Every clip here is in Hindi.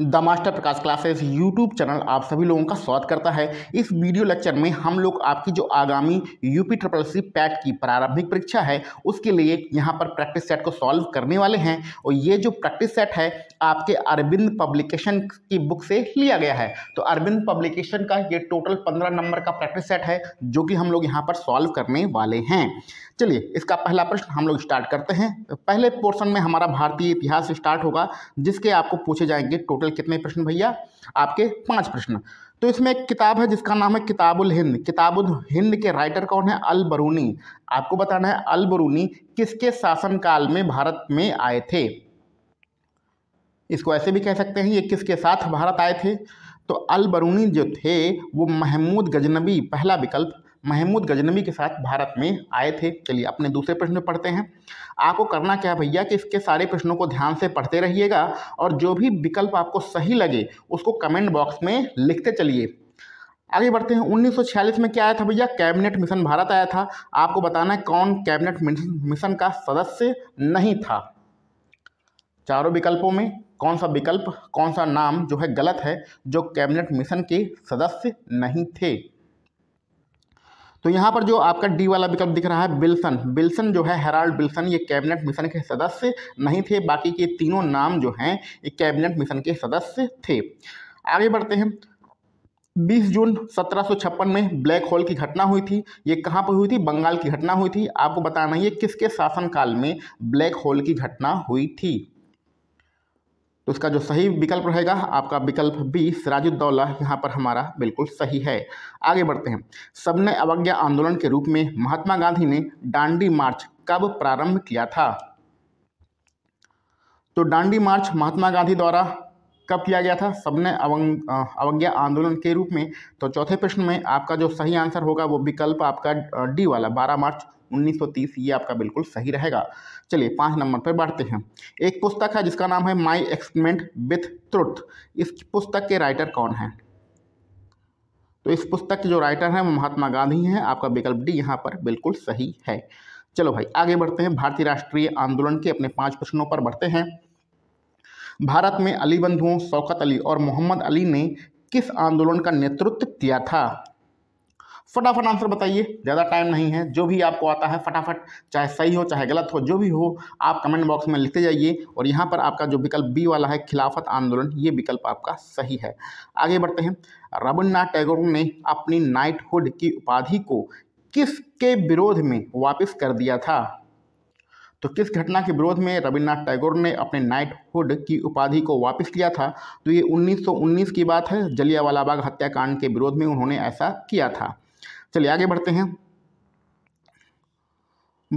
the master Prakash classes YouTube channel आप सभी लोगों का स्वागत करता है इस वीडियो लेक्चर में हम लोग आपकी जो आगामी यूपी ट्रिपल सी पैट की प्रारंभिक परीक्षा है उसके लिए यहाँ पर प्रैक्टिस सेट को सॉल्व करने वाले हैं और ये जो प्रैक्टिस सेट है आपके अरविंद पब्लिकेशन की बुक से लिया गया है तो अरविंद पब्लिकेशन का ये टोटल पंद्रह नंबर का प्रैक्टिस सेट है जो कि हम लोग यहाँ पर सॉल्व करने वाले हैं चलिए इसका पहला प्रश्न हम लोग स्टार्ट करते हैं पहले पोर्शन में हमारा भारतीय इतिहास स्टार्ट होगा जिसके आपको पूछे जाएंगे टोटल कितने प्रश्न भैया आपके पाँच प्रश्न तो इसमें एक किताब है जिसका नाम है किताबुल हिंद किताबुल हिंद के राइटर कौन है अल बरूनी आपको बताना है अल बरूनी किसके शासनकाल में भारत में आए थे इसको ऐसे भी कह सकते हैं ये किसके साथ भारत आए थे तो अल बरूनी जो थे वो महमूद गजनबी पहला विकल्प महमूद गजनबी के साथ भारत में आए थे चलिए अपने दूसरे प्रश्न में पढ़ते हैं आपको करना क्या भैया कि इसके सारे प्रश्नों को ध्यान से पढ़ते रहिएगा और जो भी विकल्प आपको सही लगे उसको कमेंट बॉक्स में लिखते चलिए आगे बढ़ते हैं 1946 में क्या आया था भैया कैबिनेट मिशन भारत आया था आपको बताना है कौन कैबिनेट मिशन का सदस्य नहीं था चारों विकल्पों में कौन सा विकल्प कौन सा नाम जो है गलत है जो कैबिनेट मिशन के सदस्य नहीं थे तो यहाँ पर जो आपका डी वाला विकल्प दिख रहा है बिल्सन बिल्सन जो है हेराल्ड बिल्सन ये कैबिनेट मिशन के सदस्य नहीं थे बाकी के तीनों नाम जो हैं ये कैबिनेट मिशन के सदस्य थे आगे बढ़ते हैं 20 जून सत्रह में ब्लैक होल की घटना हुई थी ये कहाँ पर हुई थी बंगाल की घटना हुई थी आपको बताना ये किसके शासनकाल में ब्लैक होल की घटना हुई थी तो इसका जो सही विकल्प रहेगा आपका विकल्प बी सिराजुद्दौला यहाँ पर हमारा बिल्कुल सही है आगे बढ़ते हैं सबने अवज्ञा आंदोलन के रूप में महात्मा गांधी ने डांडी मार्च कब प्रारंभ किया था तो डांडी मार्च महात्मा गांधी द्वारा कब किया गया था सबने अवज्ञा आंदोलन के रूप में तो चौथे प्रश्न में आपका जो सही आंसर होगा वो विकल्प आपका डी वाला 12 मार्च 1930 ये आपका बिल्कुल सही रहेगा चलिए पाँच नंबर पर बढ़ते हैं एक पुस्तक है जिसका नाम है माई एक्सपेरिमेंट विथ ट्रुथ इस पुस्तक के राइटर कौन है तो इस पुस्तक के जो राइटर हैं वो महात्मा गांधी हैं आपका विकल्प डी यहाँ पर बिल्कुल सही है चलो भाई आगे बढ़ते हैं भारतीय राष्ट्रीय आंदोलन के अपने पांच प्रश्नों पर बढ़ते हैं भारत में अली बंधुओं शौकत अली और मोहम्मद अली ने किस आंदोलन का नेतृत्व किया था फटाफट आंसर बताइए ज़्यादा टाइम नहीं है जो भी आपको आता है फटाफट चाहे सही हो चाहे गलत हो जो भी हो आप कमेंट बॉक्स में लिखते जाइए और यहाँ पर आपका जो विकल्प बी वाला है खिलाफत आंदोलन ये विकल्प आपका सही है आगे बढ़ते हैं रविन्द्रनाथ टैगोर ने अपनी नाइटहुड की उपाधि को किसके विरोध में वापस कर दिया था तो किस घटना के विरोध में रविन्द्रनाथ टैगोर ने अपने नाइटहुड की उपाधि को वापस लिया था तो ये 1919 की बात है जलियावाला बाग हत्याकांड के विरोध में उन्होंने ऐसा किया था चलिए आगे बढ़ते हैं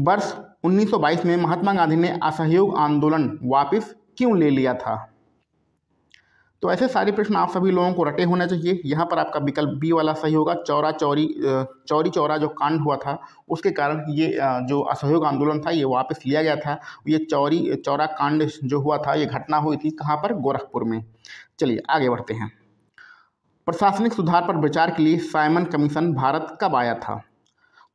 वर्ष 1922 में महात्मा गांधी ने असहयोग आंदोलन वापस क्यों ले लिया था तो ऐसे सारे प्रश्न आप सभी लोगों को रटे होना चाहिए यहाँ पर आपका विकल्प बी वाला सही होगा चौरा चौरी चौरी चौरा जो कांड हुआ था उसके कारण ये जो असहयोग आंदोलन था ये वापस लिया गया था ये चौरी चौरा कांड जो हुआ था ये घटना हुई थी कहाँ पर गोरखपुर में चलिए आगे बढ़ते हैं प्रशासनिक सुधार पर विचार के लिए साइमन कमीशन भारत कब आया था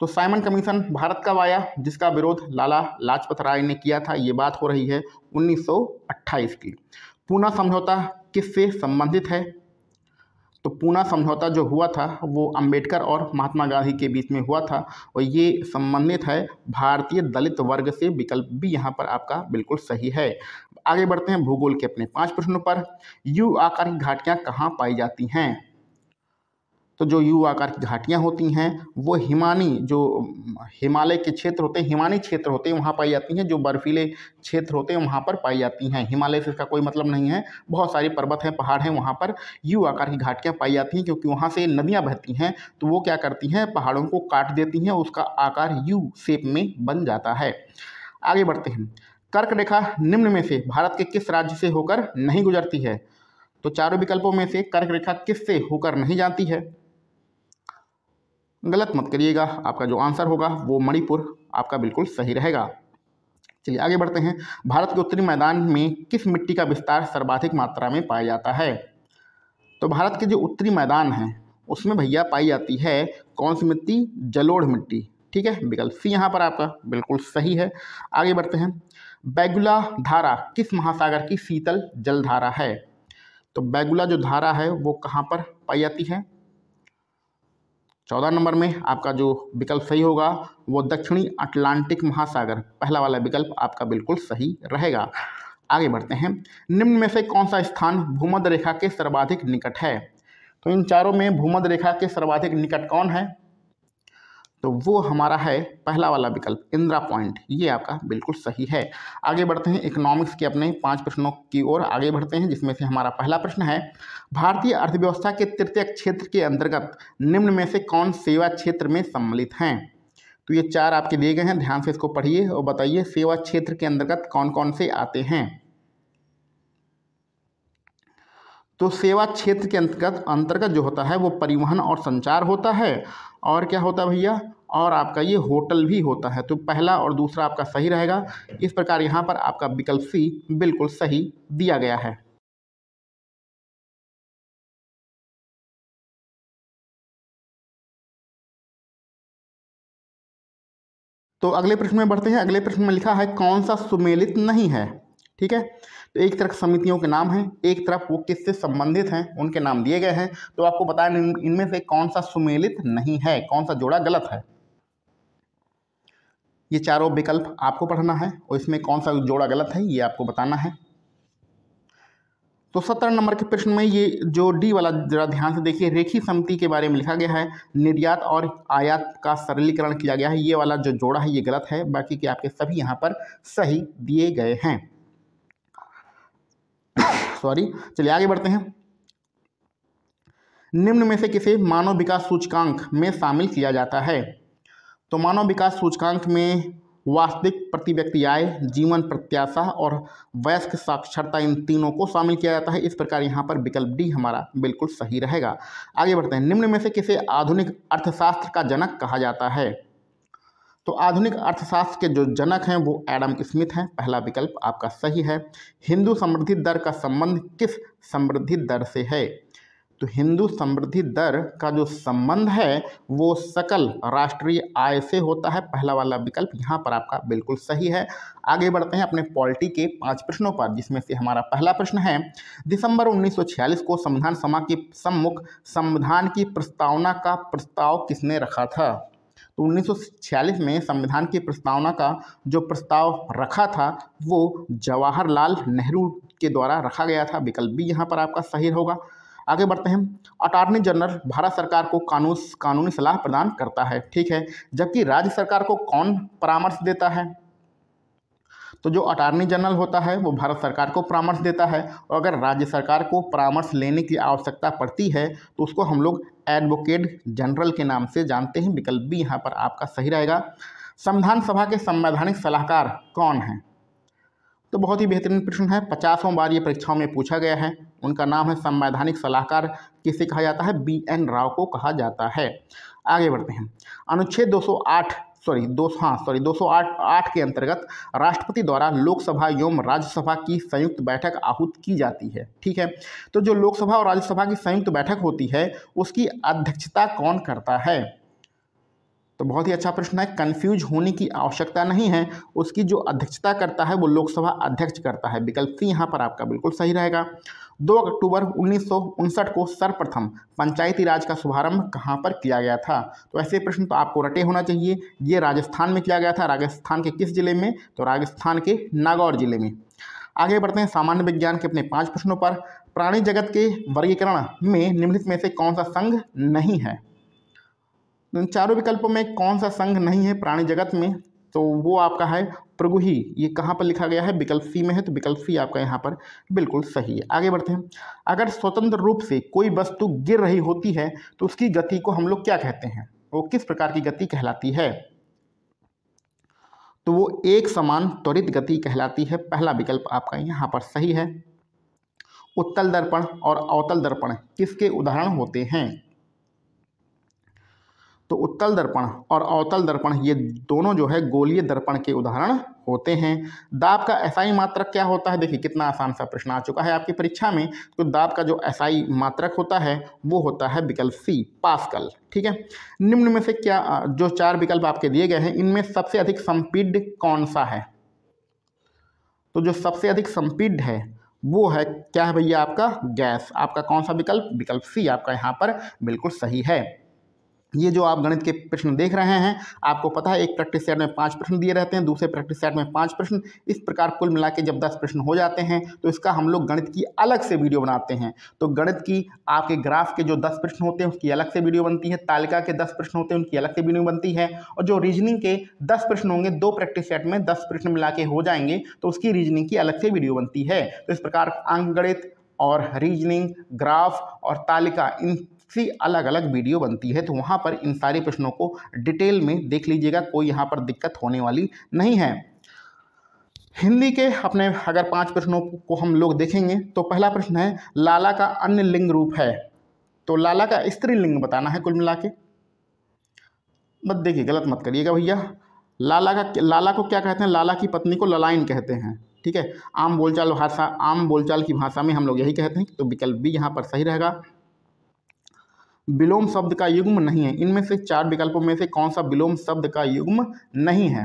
तो साइमन कमीशन भारत कब आया जिसका विरोध लाला लाजपत राय ने किया था ये बात हो रही है 1928 की पूना समझौता किससे संबंधित है तो पूना समझौता जो हुआ था वो अंबेडकर और महात्मा गांधी के बीच में हुआ था और ये संबंधित है भारतीय दलित वर्ग से विकल्प भी यहाँ पर आपका बिल्कुल सही है आगे बढ़ते हैं भूगोल के अपने पांच प्रश्नों पर यू आकार की घाटियां कहाँ पाई जाती हैं तो जो यू आकार की घाटियां होती हैं वो हिमानी जो हिमालय के क्षेत्र होते हैं हिमानी क्षेत्र होते हैं वहाँ पाई जाती हैं जो बर्फीले क्षेत्र होते हैं वहाँ पर पाई जाती हैं हिमालय से इसका कोई मतलब नहीं है बहुत सारे पर्वत हैं पहाड़ हैं वहाँ पर यू आकार की घाटियां पाई जाती हैं क्योंकि वहाँ से नदियाँ बहती हैं तो वो क्या करती हैं पहाड़ों को काट देती हैं उसका आकार यू शेप में बन जाता है आगे बढ़ते हैं कर्क रेखा निम्न में से भारत के किस राज्य से होकर नहीं गुजरती है तो चारों विकल्पों में से कर्क रेखा किस से होकर नहीं जाती है गलत मत करिएगा आपका जो आंसर होगा वो मणिपुर आपका बिल्कुल सही रहेगा चलिए आगे बढ़ते हैं भारत के उत्तरी मैदान में किस मिट्टी का विस्तार सर्वाधिक मात्रा में पाया जाता है तो भारत के जो उत्तरी मैदान है उसमें भैया पाई जाती है कौन सी मिट्टी जलोढ़ मिट्टी ठीक है विकल्प सी यहाँ पर आपका बिल्कुल सही है आगे बढ़ते हैं बैगुला धारा किस महासागर की शीतल जलधारा है तो बैगुला जो धारा है वो कहाँ पर पाई जाती है चौदह नंबर में आपका जो विकल्प सही होगा वो दक्षिणी अटलांटिक महासागर पहला वाला विकल्प आपका बिल्कुल सही रहेगा आगे बढ़ते हैं निम्न में से कौन सा स्थान भूमध्य रेखा के सर्वाधिक निकट है तो इन चारों में भूमध्य रेखा के सर्वाधिक निकट कौन है तो वो हमारा है पहला वाला विकल्प इंदिरा पॉइंट ये आपका बिल्कुल सही है आगे बढ़ते हैं इकोनॉमिक्स के अपने पांच प्रश्नों की ओर आगे बढ़ते हैं जिसमें से हमारा पहला प्रश्न है भारतीय अर्थव्यवस्था के तृतीय क्षेत्र के अंतर्गत निम्न में से कौन सेवा क्षेत्र में सम्मिलित हैं तो ये चार आपके दिए गए हैं ध्यान से इसको पढ़िए और बताइए सेवा क्षेत्र के अंतर्गत कौन कौन से आते हैं तो सेवा क्षेत्र के अंतर्गत अंतर्गत जो होता है वो परिवहन और संचार होता है और क्या होता है भैया और आपका ये होटल भी होता है तो पहला और दूसरा आपका सही रहेगा इस प्रकार यहाँ पर आपका विकल्प सी बिल्कुल सही दिया गया है तो अगले प्रश्न में बढ़ते हैं अगले प्रश्न में लिखा है कौन सा सुमेलित नहीं है ठीक है तो एक तरफ समितियों के नाम हैं एक तरफ वो किससे संबंधित हैं उनके नाम दिए गए हैं तो आपको बताया इनमें से कौन सा सुमेलित नहीं है कौन सा जोड़ा गलत है ये चारों विकल्प आपको पढ़ना है और इसमें कौन सा जोड़ा गलत है ये आपको बताना है तो सत्रह नंबर के प्रश्न में ये जो डी वाला जरा ध्यान से देखिए रेखी समिति के बारे में लिखा गया है निर्यात और आयात का सरलीकरण किया गया है ये वाला जो जोड़ा है ये गलत है बाकी के आपके सभी यहाँ पर सही दिए गए हैं सॉरी चलिए आगे बढ़ते हैं निम्न में से किसे मानव विकास सूचकांक में शामिल किया जाता है तो मानव विकास सूचकांक में वास्तविक प्रति व्यक्ति आय जीवन प्रत्याशा और वयस्क साक्षरता इन तीनों को शामिल किया जाता है इस प्रकार यहाँ पर विकल्प डी हमारा बिल्कुल सही रहेगा आगे बढ़ते हैं निम्न में से किसे आधुनिक अर्थशास्त्र का जनक कहा जाता है तो आधुनिक अर्थशास्त्र के जो जनक हैं वो एडम स्मिथ हैं पहला विकल्प आपका सही है हिंदू समृद्धि दर का संबंध किस समृद्धि दर से है तो हिंदू समृद्धि दर का जो संबंध है वो सकल राष्ट्रीय आय से होता है पहला वाला विकल्प यहाँ पर आपका बिल्कुल सही है आगे बढ़ते हैं अपने पॉलिटी के पांच प्रश्नों पर जिसमें से हमारा पहला प्रश्न है दिसंबर 1946 को संविधान सभा की सम्मुख संविधान की प्रस्तावना का प्रस्ताव किसने रखा था तो 1946 में संविधान की प्रस्तावना का जो प्रस्ताव रखा था वो जवाहरलाल नेहरू के द्वारा रखा गया था विकल्प भी यहाँ पर आपका सही होगा आगे बढ़ते हैं अटॉर्नी जनरल भारत सरकार को कानून कानूनी सलाह प्रदान करता है ठीक है जबकि राज्य सरकार को कौन परामर्श देता है तो जो अटॉर्नी जनरल होता है वो भारत सरकार को परामर्श देता है और अगर राज्य सरकार को परामर्श लेने की आवश्यकता पड़ती है तो उसको हम लोग एडवोकेट जनरल के नाम से जानते हैं विकल्प भी यहाँ पर आपका सही रहेगा संविधान सभा के संवैधानिक सलाहकार कौन हैं तो बहुत ही बेहतरीन प्रश्न है पचासों बार ये परीक्षाओं में पूछा गया है उनका नाम है संवैधानिक सलाहकार किसे कहा जाता है बी एन राव को कहा जाता है आगे बढ़ते हैं अनुच्छेद 208 सॉरी दो हाँ सॉरी दो सौ आठ आठ के अंतर्गत राष्ट्रपति द्वारा लोकसभा एवं राज्यसभा की संयुक्त बैठक आहूत की जाती है ठीक है तो जो लोकसभा और राज्यसभा की संयुक्त बैठक होती है उसकी अध्यक्षता कौन करता है तो बहुत ही अच्छा प्रश्न है कन्फ्यूज होने की आवश्यकता नहीं है उसकी जो अध्यक्षता करता है वो लोकसभा अध्यक्ष करता है विकल्प सी यहाँ पर आपका बिल्कुल सही रहेगा दो अक्टूबर उन्नीस को सर्वप्रथम पंचायती राज का शुभारंभ कहाँ पर किया गया था तो ऐसे प्रश्न तो आपको रटे होना चाहिए ये राजस्थान में किया गया था राजस्थान के किस जिले में तो राजस्थान के नागौर जिले में आगे बढ़ते हैं सामान्य विज्ञान के अपने पांच प्रश्नों पर प्राणी जगत के वर्गीकरण में निम्नलिखित में से कौन सा संघ नहीं है इन चारों विकल्पों में कौन सा संघ नहीं है प्राणी जगत में तो वो आपका है प्रगुही ये कहाँ पर लिखा गया है विकल्प सी में है तो विकल्प सी आपका यहाँ पर बिल्कुल सही है आगे बढ़ते हैं अगर स्वतंत्र रूप से कोई वस्तु गिर रही होती है तो उसकी गति को हम लोग क्या कहते हैं वो किस प्रकार की गति कहलाती है तो वो एक समान त्वरित गति कहलाती है पहला विकल्प आपका यहाँ पर सही है उत्तल दर्पण और अवतल दर्पण किसके उदाहरण होते हैं तो उत्तल दर्पण और अवतल दर्पण ये दोनों जो है गोलीय दर्पण के उदाहरण होते हैं दाब का एसआई मात्रक क्या होता है देखिए कितना आसान सा प्रश्न आ चुका है आपकी परीक्षा में तो दाब का जो एसआई मात्रक होता है वो होता है विकल्प सी पास्कल ठीक है निम्न में से क्या जो चार विकल्प आपके दिए गए हैं इनमें सबसे अधिक संपीड कौन सा है तो जो सबसे अधिक संपीड है वो है क्या है भैया आपका गैस आपका कौन सा विकल्प विकल्प सी आपका यहाँ पर बिल्कुल सही है ये जो आप गणित के प्रश्न देख रहे हैं आपको पता है एक प्रैक्टिस सेट में पांच प्रश्न दिए रहते हैं दूसरे प्रैक्टिस सेट में पांच प्रश्न इस प्रकार कुल मिला के जब दस प्रश्न हो जाते हैं तो इसका हम लोग गणित की अलग से वीडियो बनाते हैं तो गणित की आपके ग्राफ के जो दस प्रश्न होते हैं उसकी अलग से वीडियो बनती है तालिका के दस प्रश्न होते हैं उनकी अलग से वीडियो बनती है और जो रीजनिंग के दस प्रश्न होंगे दो प्रैक्टिस सेट में दस प्रश्न मिला के हो जाएंगे तो उसकी रीजनिंग की अलग से वीडियो बनती है तो इस प्रकार अंक गणित और रीजनिंग ग्राफ और तालिका इन सी अलग अलग वीडियो बनती है तो वहाँ पर इन सारे प्रश्नों को डिटेल में देख लीजिएगा कोई यहाँ पर दिक्कत होने वाली नहीं है हिंदी के अपने अगर पांच प्रश्नों को हम लोग देखेंगे तो पहला प्रश्न है लाला का अन्य लिंग रूप है तो लाला का स्त्री लिंग बताना है कुल मिला के मत देखिए गलत मत करिएगा भैया लाला का लाला को क्या कहते हैं लाला की पत्नी को ललाइन कहते हैं ठीक है आम बोलचाल भाषा आम बोलचाल की भाषा में हम लोग यही कहते हैं तो विकल्प भी यहाँ पर सही रहेगा विलोम शब्द का युग्म नहीं है इनमें से चार विकल्पों में से कौन सा विलोम शब्द का युग्म नहीं है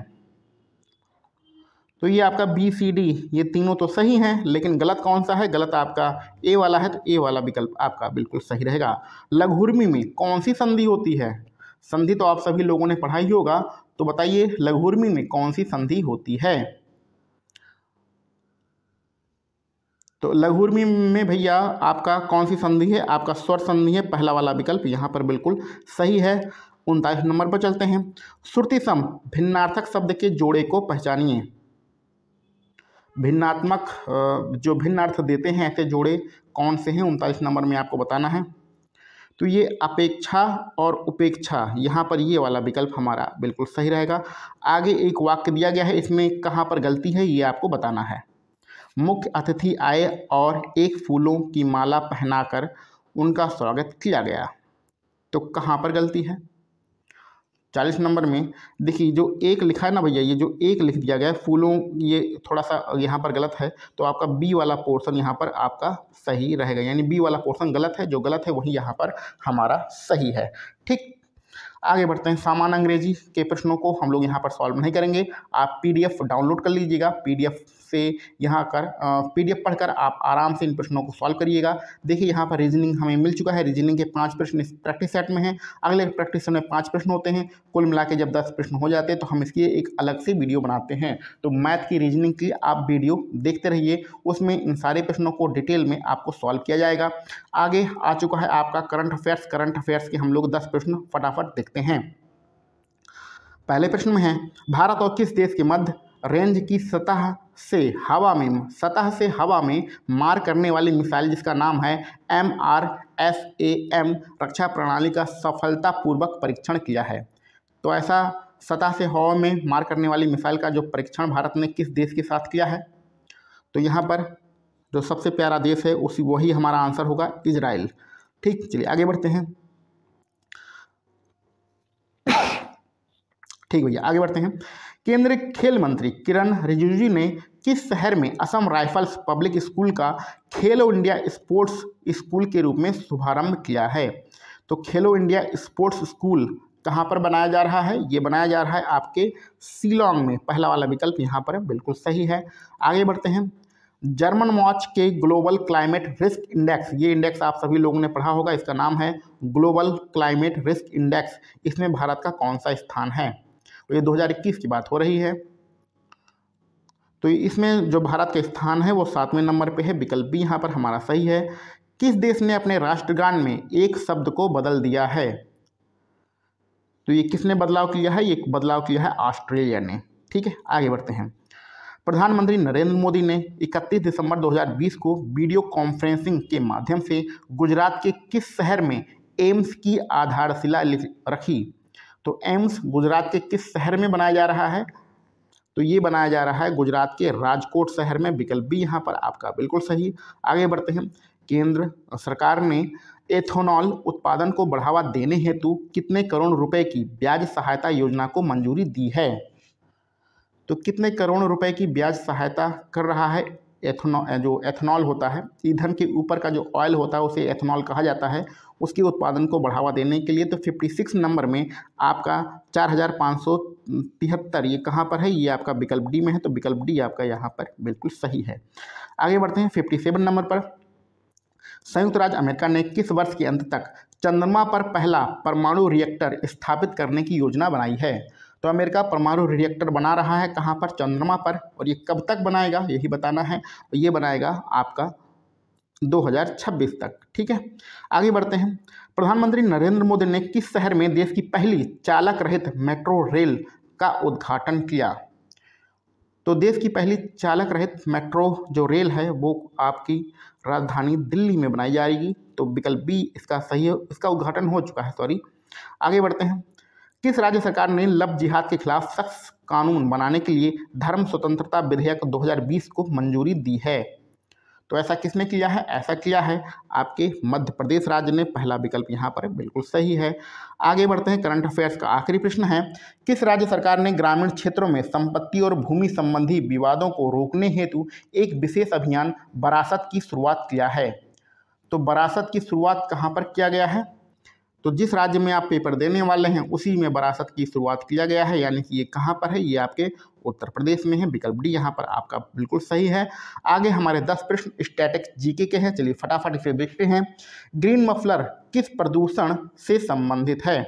तो ये आपका बी सी डी ये तीनों तो सही हैं लेकिन गलत कौन सा है गलत आपका ए वाला है तो ए वाला विकल्प आपका बिल्कुल सही रहेगा लघुर्मी में कौन सी संधि होती है संधि तो आप सभी लोगों ने पढ़ाई होगा तो बताइए लघुर्मी में कौन सी संधि होती है तो लघुर्मी में भैया आपका कौन सी संधि है आपका स्वर संधि है पहला वाला विकल्प यहाँ पर बिल्कुल सही है उनतालीस नंबर पर चलते हैं श्रुति सम भिन्नार्थक शब्द के जोड़े को पहचानिए भिन्नात्मक जो भिन्नार्थ देते हैं ऐसे जोड़े कौन से हैं उनतालीस नंबर में आपको बताना है तो ये अपेक्षा और उपेक्षा यहाँ पर ये वाला विकल्प हमारा बिल्कुल सही रहेगा आगे एक वाक्य दिया गया है इसमें कहाँ पर गलती है ये आपको बताना है मुख्य अतिथि आए और एक फूलों की माला पहनाकर उनका स्वागत किया गया तो कहाँ पर गलती है चालीस नंबर में देखिए जो एक लिखा है ना भैया ये जो एक लिख दिया गया है फूलों ये थोड़ा सा यहाँ पर गलत है तो आपका बी वाला पोर्शन यहाँ पर आपका सही रहेगा यानी बी वाला पोर्शन गलत है जो गलत है वही यहाँ पर हमारा सही है ठीक आगे बढ़ते हैं सामान्य अंग्रेजी के प्रश्नों को हम लोग यहाँ पर सॉल्व नहीं करेंगे आप पीडीएफ डाउनलोड कर लीजिएगा पीडीएफ से यहाँ कर पीडीएफ पढ़कर आप आराम से इन प्रश्नों को सॉल्व करिएगा देखिए यहाँ पर रीजनिंग हमें मिल चुका है रीजनिंग के पाँच प्रश्न इस प्रैक्टिस सेट में हैं अगले प्रैक्टिस सेट में पाँच प्रश्न होते हैं कुल मिला के जब दस प्रश्न हो जाते हैं तो हम इसकी एक अलग से वीडियो बनाते हैं तो मैथ की रीजनिंग की आप वीडियो देखते रहिए उसमें इन सारे प्रश्नों को डिटेल में आपको सॉल्व किया जाएगा आगे आ चुका है आपका करंट अफेयर्स करंट अफेयर्स के हम लोग दस प्रश्न फटाफट देखते हैं पहले प्रश्न में है भारत और किस देश के मध्य रेंज की सतह से हवा में सतह से हवा में मार करने वाली मिसाइल जिसका नाम है M R S A M रक्षा प्रणाली का सफलतापूर्वक परीक्षण किया है तो ऐसा सतह से हवा में मार करने वाली मिसाइल का जो परीक्षण भारत ने किस देश के साथ किया है तो यहाँ पर जो सबसे प्यारा देश है उसी वही हमारा आंसर होगा इजराइल ठीक चलिए आगे बढ़ते हैं ठीक भैया आगे बढ़ते हैं केंद्रीय खेल मंत्री किरण रिजिजू ने किस शहर में असम राइफल्स पब्लिक स्कूल का खेलो इंडिया स्पोर्ट्स स्कूल के रूप में शुभारंभ किया है तो खेलो इंडिया स्पोर्ट्स स्कूल कहाँ पर बनाया जा रहा है ये बनाया जा रहा है आपके सीलोंग में पहला वाला विकल्प यहाँ पर बिल्कुल सही है आगे बढ़ते हैं जर्मन मॉच के ग्लोबल क्लाइमेट रिस्क इंडेक्स ये इंडेक्स आप सभी लोगों ने पढ़ा होगा इसका नाम है ग्लोबल क्लाइमेट रिस्क इंडेक्स इसमें भारत का कौन सा स्थान है तो ये 2021 की बात हो रही है तो इसमें जो भारत का स्थान है वो सातवें नंबर पे है विकल्प बी यहाँ पर हमारा सही है किस देश ने अपने राष्ट्रगान में एक शब्द को बदल दिया है तो ये किसने बदलाव किया है ये बदलाव किया है ऑस्ट्रेलिया ने ठीक है आगे बढ़ते हैं प्रधानमंत्री नरेंद्र मोदी ने 31 दिसंबर 2020 को वीडियो कॉन्फ्रेंसिंग के माध्यम से गुजरात के किस शहर में एम्स की आधारशिला रखी तो एम्स गुजरात के किस शहर में बनाया जा रहा है तो ये बनाया जा रहा है गुजरात के राजकोट शहर में विकल्प भी यहाँ पर आपका बिल्कुल सही आगे बढ़ते हैं केंद्र सरकार ने एथोनॉल उत्पादन को बढ़ावा देने हेतु कितने करोड़ रुपए की ब्याज सहायता योजना को मंजूरी दी है तो कितने करोड़ रुपए की ब्याज सहायता कर रहा है एथनॉ जो एथनॉल होता है ईंधन के ऊपर का जो ऑयल होता है उसे एथनॉल कहा जाता है उसके उत्पादन को बढ़ावा देने के लिए तो 56 नंबर में आपका चार हज़ार पाँच सौ तिहत्तर ये कहाँ पर है ये आपका विकल्प डी में है तो विकल्प डी आपका यहाँ पर बिल्कुल सही है आगे बढ़ते हैं फिफ्टी सेवन नंबर पर संयुक्त राज्य अमेरिका ने किस वर्ष के अंत तक चंद्रमा पर पहला परमाणु रिएक्टर स्थापित करने की योजना बनाई है तो अमेरिका परमाणु रिएक्टर बना रहा है कहाँ पर चंद्रमा पर और ये कब तक बनाएगा यही बताना है और तो ये बनाएगा आपका 2026 तक ठीक है आगे बढ़ते हैं प्रधानमंत्री नरेंद्र मोदी ने किस शहर में देश की पहली चालक रहित मेट्रो रेल का उद्घाटन किया तो देश की पहली चालक रहित मेट्रो जो रेल है वो आपकी राजधानी दिल्ली में बनाई जाएगी तो विकल्प बी इसका सही इसका उद्घाटन हो चुका है सॉरी आगे बढ़ते हैं किस राज्य सरकार ने लव जिहाद के खिलाफ सख्त कानून बनाने के लिए धर्म स्वतंत्रता विधेयक 2020 को मंजूरी दी है तो ऐसा किसने किया है ऐसा किया है आपके मध्य प्रदेश राज्य ने पहला विकल्प यहाँ पर बिल्कुल सही है आगे बढ़ते हैं करंट अफेयर्स का आखिरी प्रश्न है किस राज्य सरकार ने ग्रामीण क्षेत्रों में संपत्ति और भूमि संबंधी विवादों को रोकने हेतु एक विशेष अभियान बरासत की शुरुआत किया है तो बरासत की शुरुआत कहाँ पर किया गया है तो जिस राज्य में आप पेपर देने वाले हैं उसी में वरासत की शुरुआत किया गया है यानी कि ये कहाँ पर है ये आपके उत्तर प्रदेश में है विकल्प डी यहाँ पर आपका बिल्कुल सही है आगे हमारे दस प्रश्न स्टैटिक्स जीके के हैं चलिए फटाफट इसे देखते हैं ग्रीन मफलर किस प्रदूषण से संबंधित है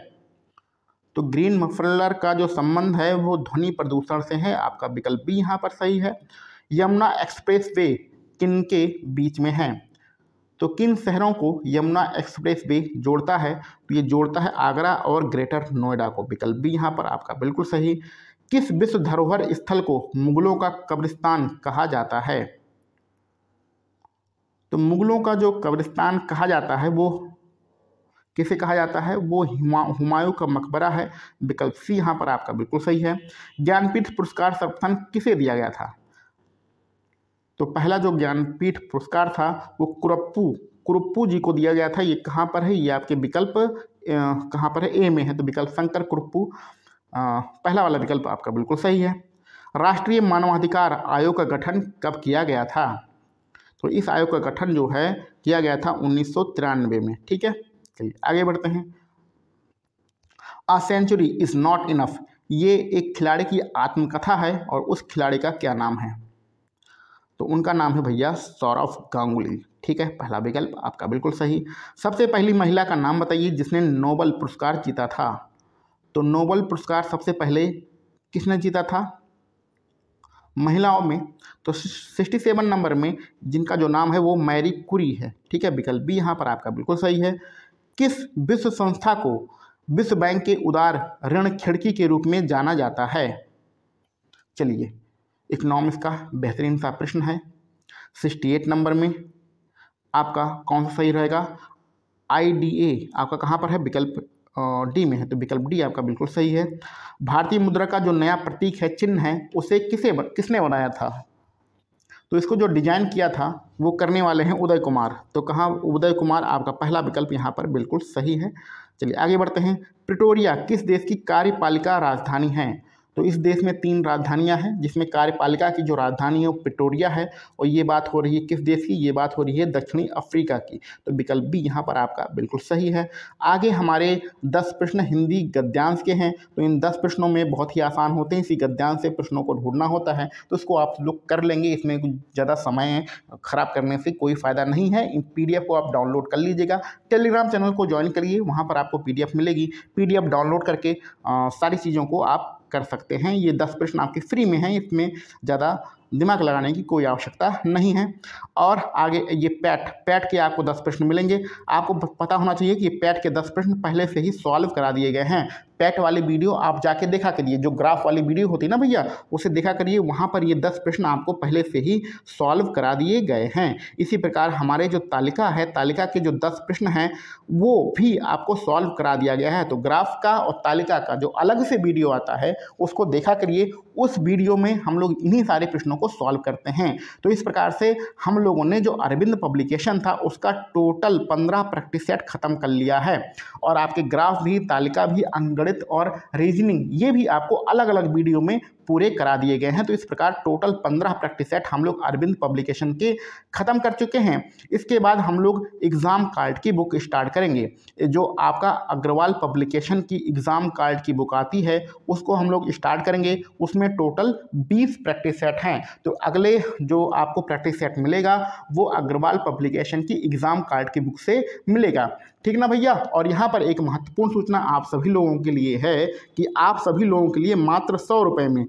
तो ग्रीन मफलर का जो संबंध है वो ध्वनि प्रदूषण से है आपका विकल्प भी यहाँ पर सही है यमुना एक्सप्रेस वे किन के बीच में है तो किन शहरों को यमुना एक्सप्रेस वे जोड़ता है तो ये जोड़ता है आगरा और ग्रेटर नोएडा को विकल्प बी यहाँ पर आपका बिल्कुल सही किस विश्व धरोहर स्थल को मुगलों का कब्रिस्तान कहा जाता है तो मुगलों का जो कब्रिस्तान कहा जाता है वो किसे कहा जाता है वो हुमा हुमायूं का मकबरा है विकल्प सी यहाँ पर आपका बिल्कुल सही है ज्ञानपीठ पुरस्कार सर्वप्रथम किसे दिया गया था तो पहला जो ज्ञानपीठ पुरस्कार था वो कुरप्पू कुरप्पू जी को दिया गया था ये कहाँ पर है ये आपके विकल्प कहाँ पर है ए में है तो विकल्प शंकर कुरप्पू पहला वाला विकल्प आपका बिल्कुल सही है राष्ट्रीय मानवाधिकार आयोग का गठन कब किया गया था तो इस आयोग का गठन जो है किया गया था उन्नीस में ठीक है चलिए आगे बढ़ते हैं a century is not enough ये एक खिलाड़ी की आत्मकथा है और उस खिलाड़ी का क्या नाम है तो उनका नाम है भैया सौरभ गांगुली ठीक है पहला विकल्प आपका बिल्कुल सही सबसे पहली महिला का नाम बताइए जिसने नोबल पुरस्कार जीता था तो नोबल पुरस्कार सबसे पहले किसने जीता था महिलाओं में तो सिक्सटी सेवन नंबर में जिनका जो नाम है वो मैरी कुरी है ठीक है विकल्प भी यहाँ पर आपका बिल्कुल सही है किस विश्व संस्था को विश्व बैंक के उदार ऋण खिड़की के रूप में जाना जाता है चलिए इकोनॉमिक्स का बेहतरीन सा प्रश्न है सिक्सटी एट नंबर में आपका कौन सा सही रहेगा आई डी ए आपका कहाँ पर है विकल्प डी में है तो विकल्प डी आपका बिल्कुल सही है भारतीय मुद्रा का जो नया प्रतीक है चिन्ह है उसे किसे किसने बनाया था तो इसको जो डिजाइन किया था वो करने वाले हैं उदय कुमार तो कहाँ उदय कुमार आपका पहला विकल्प यहाँ पर बिल्कुल सही है चलिए आगे बढ़ते हैं प्रिटोरिया किस देश की कार्यपालिका राजधानी है तो इस देश में तीन राजधानियां हैं जिसमें कार्यपालिका की जो राजधानी है वो पिटोरिया है और ये बात हो रही है किस देश की ये बात हो रही है दक्षिणी अफ्रीका की तो विकल्प भी यहाँ पर आपका बिल्कुल सही है आगे हमारे दस प्रश्न हिंदी गद्यांश के हैं तो इन दस प्रश्नों में बहुत ही आसान होते हैं इसी गद्यांश से प्रश्नों को ढूंढना होता है तो उसको आप लोग कर लेंगे इसमें ज़्यादा समय ख़राब करने से कोई फ़ायदा नहीं है इन पी को आप डाउनलोड कर लीजिएगा टेलीग्राम चैनल को ज्वाइन करिए वहाँ पर आपको पी मिलेगी पी डाउनलोड करके सारी चीज़ों को आप कर सकते हैं ये दस प्रश्न आपके फ्री में हैं इसमें ज़्यादा दिमाग लगाने की कोई आवश्यकता नहीं है और आगे ये पैट पैट के आपको दस प्रश्न मिलेंगे आपको पता होना चाहिए कि पैट के दस प्रश्न पहले से ही सॉल्व करा दिए गए हैं पैट वाली वीडियो आप जाके देखा करिए जो ग्राफ वाली वीडियो होती है ना भैया उसे देखा करिए वहाँ पर ये दस प्रश्न आपको पहले से ही सॉल्व करा दिए गए हैं इसी प्रकार हमारे जो तालिका है तालिका के जो दस प्रश्न हैं वो भी आपको सॉल्व करा दिया गया है तो ग्राफ का और तालिका का जो अलग से वीडियो आता है उसको देखा करिए उस वीडियो में हम लोग इन्हीं सारे प्रश्नों को सॉल्व करते हैं तो इस प्रकार से हम लोगों ने जो अरविंद पब्लिकेशन था उसका टोटल पंद्रह प्रैक्टिस सेट खत्म कर लिया है और आपके ग्राफ भी तालिका भी अंगणित और रीजनिंग ये भी आपको अलग अलग वीडियो में पूरे करा दिए गए हैं तो इस प्रकार टोटल पंद्रह प्रैक्टिस सेट हम लोग अरविंद पब्लिकेशन के ख़त्म कर चुके हैं इसके बाद हम लोग एग्ज़ाम कार्ड की बुक स्टार्ट करेंगे जो आपका अग्रवाल पब्लिकेशन की एग्ज़ाम कार्ड की बुक आती है उसको हम लोग स्टार्ट करेंगे उसमें टोटल बीस प्रैक्टिस सेट हैं तो अगले जो आपको प्रैक्टिस सेट मिलेगा वो अग्रवाल पब्लिकेशन की एग्ज़ाम कार्ड की बुक से मिलेगा ठीक ना भैया और यहाँ पर एक महत्वपूर्ण सूचना आप सभी लोगों के लिए है कि आप सभी लोगों के लिए मात्र सौ रुपये में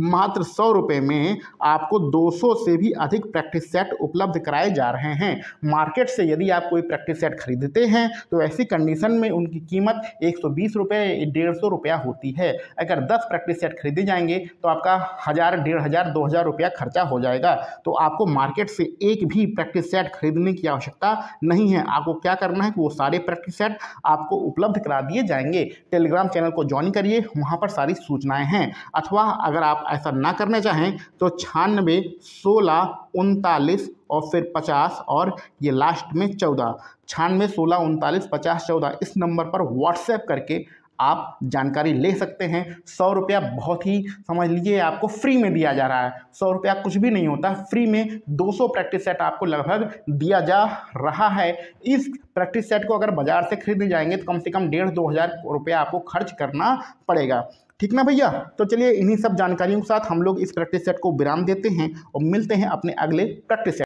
मात्र सौ रुपये में आपको 200 से भी अधिक प्रैक्टिस सेट उपलब्ध कराए जा रहे हैं मार्केट से यदि आप कोई प्रैक्टिस सेट खरीदते हैं तो ऐसी कंडीशन में उनकी कीमत एक सौ बीस रुपये डेढ़ सौ रुपया होती है अगर दस प्रैक्टिस सेट खरीदे जाएंगे तो आपका हज़ार डेढ़ हज़ार दो हज़ार रुपया खर्चा हो जाएगा तो आपको मार्केट से एक भी प्रैक्टिस सेट खरीदने की आवश्यकता नहीं है आपको क्या करना है कि वो सारे प्रैक्टिस सेट आपको उपलब्ध करा दिए जाएंगे टेलीग्राम चैनल को ज्वाइन करिए वहाँ पर सारी सूचनाएँ हैं अथवा अगर आप ऐसा ना करना चाहें तो छियानवे सोलह उनतालीस और फिर पचास और ये लास्ट में चौदह छियानवे सोलह उनतालीस पचास चौदह इस नंबर पर व्हाट्सएप करके आप जानकारी ले सकते हैं सौ रुपया बहुत ही समझ लीजिए आपको फ्री में दिया जा रहा है सौ रुपया कुछ भी नहीं होता फ्री में 200 प्रैक्टिस सेट आपको लगभग दिया जा रहा है इस प्रैक्टिस सेट को अगर बाज़ार से खरीदने जाएंगे तो कम से कम डेढ़ दो हज़ार रुपया आपको खर्च करना पड़ेगा ठीक ना भैया तो चलिए इन्हीं सब जानकारियों के साथ हम लोग इस प्रैक्टिस सेट को विराम देते हैं और मिलते हैं अपने अगले प्रैक्टिस सेट